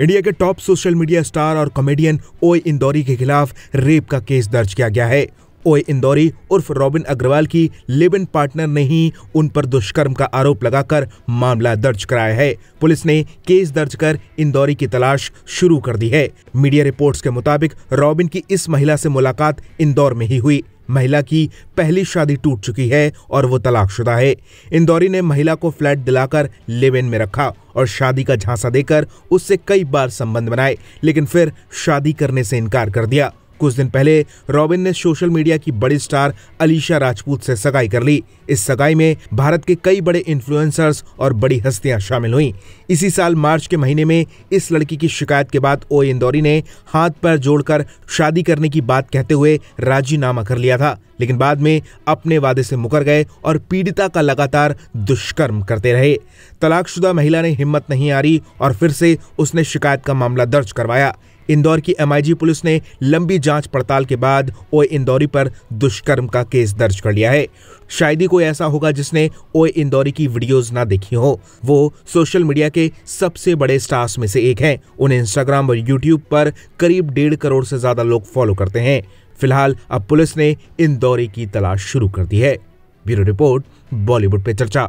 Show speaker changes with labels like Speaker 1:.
Speaker 1: India के top social media star और comedian Oye Indori के खिलाफ रेप का केस दर्ज किया गया है ओए इंदौरी उर्फ रॉबिन अग्रवाल की लिव इन पार्टनर ने ही उन पर दुष्कर्म का आरोप लगाकर मामला दर्ज कराया है पुलिस ने केस दर्ज कर इंदौरी की तलाश शुरू कर दी है मीडिया रिपोर्ट्स के मुताबिक रॉबिन की इस महिला से मुलाकात इंदौर में ही हुई महिला की पहली शादी टूट चुकी है और वो तलाकशुदा है इंदौरी ने महिला को फ्लैट दिलाकर लिव इन में रखा और शादी का झांसा देकर उससे कई बार संबंध बनाए लेकिन फिर शादी करने से इनकार कर दिया कुछ दिन पहले रॉबिन ने सोशल मीडिया की बड़ी स्टार अलीशा राजपूत से सगाई कर ली इस सगाई में भारत के कई बड़े इन्फ्लुएंसर्स और बड़ी हस्तियां शामिल हुईं। इसी साल मार्च के महीने में इस लड़की की शिकायत के बाद ओ इंदौरी ने हाथ पर जोड़कर शादी करने की बात कहते हुए राजीनामा कर लिया था लेकिन बाद में अपने वादे से मुकर गए और पीड़िता का लगातार दुष्कर्म करते रहे तलाकशुदा महिला ने हिम्मत नहीं रही और फिर से उसने शिकायत का मामला दर्ज करवाया इंदौर की एमआईजी पुलिस ने लंबी जांच पड़ताल के बाद ओए इंदौरी पर दुष्कर्म का केस दर्ज कर लिया है शायद ही कोई ऐसा होगा जिसने ओए इंदौरी की वीडियोस ना देखी हो वो सोशल मीडिया के सबसे बड़े स्टार्स में से एक हैं उन्हें इंस्टाग्राम और यूट्यूब पर करीब डेढ़ करोड़ से ज्यादा लोग फॉलो करते हैं फिलहाल अब पुलिस ने इंदौरी की तलाश शुरू कर दी है ब्यूरो रिपोर्ट बॉलीवुड पे चर्चा